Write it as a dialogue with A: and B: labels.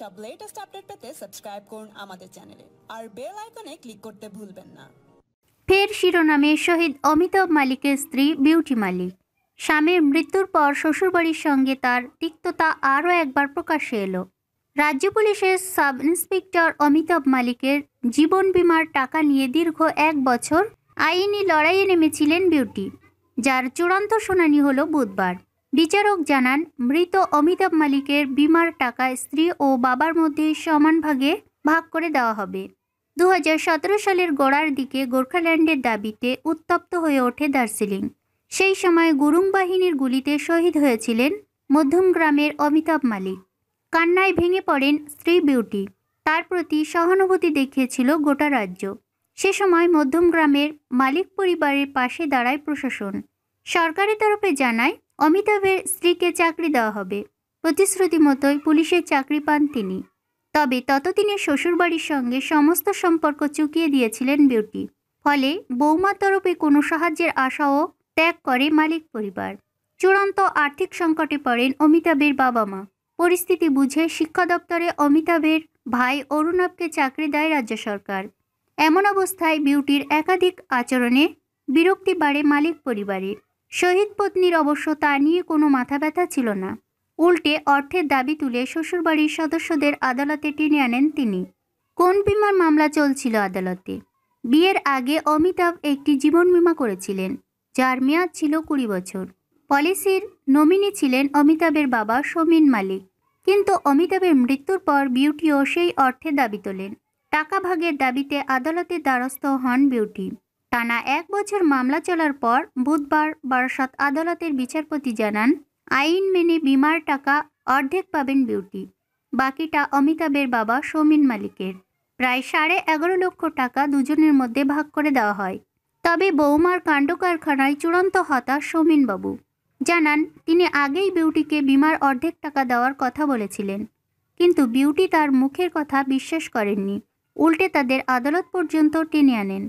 A: সব latest update পেতে subscribe করুন আমাদের চ্যানেলে আর বেল আইকনে ক্লিক করতে ভুলবেন না ফের শিরোনামে শহীদ অমিতাভ মালিকের স্ত্রী বিউটি মালিক স্বামীর মৃত্যুর পর শ্বশুরবাড়ির সঙ্গে তার তিক্ততা আরও একবার প্রকাশ্যে এলো রাজ্য পুলিশের সাব ইন্সপেক্টর অমিতাভ মালিকের জীবন বিমার টাকা নিয়ে দীর্ঘ এক বছর আইনি লড়াইয়ে নেমেছিলেন বিউটি যার চূড়ান্ত শুনানি হলো বুধবার বিচারক জানান মৃত অমিতাভ মালিকের বিমার টাকা স্ত্রী ও বাবার মধ্যে সমান ভাগে ভাগ করে দেওয়া হবে দু সালের গোড়ার দিকে গোর্খাল্যান্ডের দাবিতে উত্তপ্ত হয়ে ওঠে দার্জিলিং সেই সময় গুরুং বাহিনীর গুলিতে শহীদ হয়েছিলেন মধ্যম গ্রামের অমিতাভ মালিক কান্নায় ভেঙে পড়েন স্ত্রী বিউটি তার প্রতি সহানুভূতি দেখিয়েছিল গোটা রাজ্য সে সময় মধ্যম গ্রামের মালিক পরিবারের পাশে দাঁড়ায় প্রশাসন সরকারের তরফে জানায় অমিতাভের স্ত্রীকে চাকরি দেওয়া হবে প্রতিশ্রুতি মতোই পুলিশের চাকরি পান তিনি তবে ততদিনে শ্বশুরবাড়ির সঙ্গে সমস্ত সম্পর্ক চুকিয়ে দিয়েছিলেন বিউটি ফলে বৌমার তরফে কোনো সাহায্যের আশাও ত্যাগ করে মালিক পরিবার চূড়ান্ত আর্থিক সংকটে পড়েন অমিতাভের বাবা মা পরিস্থিতি বুঝে শিক্ষা দপ্তরে অমিতাভের ভাই অরুণাভকে চাকরি দেয় রাজ্য সরকার এমন অবস্থায় বিউটির একাধিক আচরণে বিরক্তি বাড়ে মালিক পরিবারের শহীদ পত্নীর অবশ্য তা নিয়ে কোনো মাথা ব্যথা ছিল না উল্টে অর্থের দাবি তুলে শ্বশুরবাড়ির সদস্যদের আদালতে টেনে আনেন তিনি কোন বিমার মামলা চলছিল আদালতে বিয়ের আগে অমিতাভ একটি জীবন বিমা করেছিলেন যার মেয়াদ ছিল কুড়ি বছর পলিসির নমিনি ছিলেন অমিতাভের বাবা সমীন মালিক কিন্তু অমিতাভের মৃত্যুর পর বিউটিও সেই অর্থে দাবি তোলেন টাকা ভাগের দাবিতে আদালতের দ্বারস্থ হন বিউটি টানা এক বছর মামলা চলার পর বুধবার বারাসাত আদালতের বিচারপতি জানান আইন মেনে বিমার টাকা অর্ধেক পাবেন বিউটি বাকিটা অমিতাভের বাবা সৌমিন মালিকের প্রায় সাড়ে এগারো লক্ষ টাকা দুজনের মধ্যে ভাগ করে দেওয়া হয় তবে বৌমার কাণ্ড কারখানায় চূড়ান্ত হতাশ সৌমিনবাবু জানান তিনি আগেই বিউটিকে বিমার অর্ধেক টাকা দেওয়ার কথা বলেছিলেন কিন্তু বিউটি তার মুখের কথা বিশ্বাস করেননি উল্টে তাদের আদালত পর্যন্ত টেনে আনেন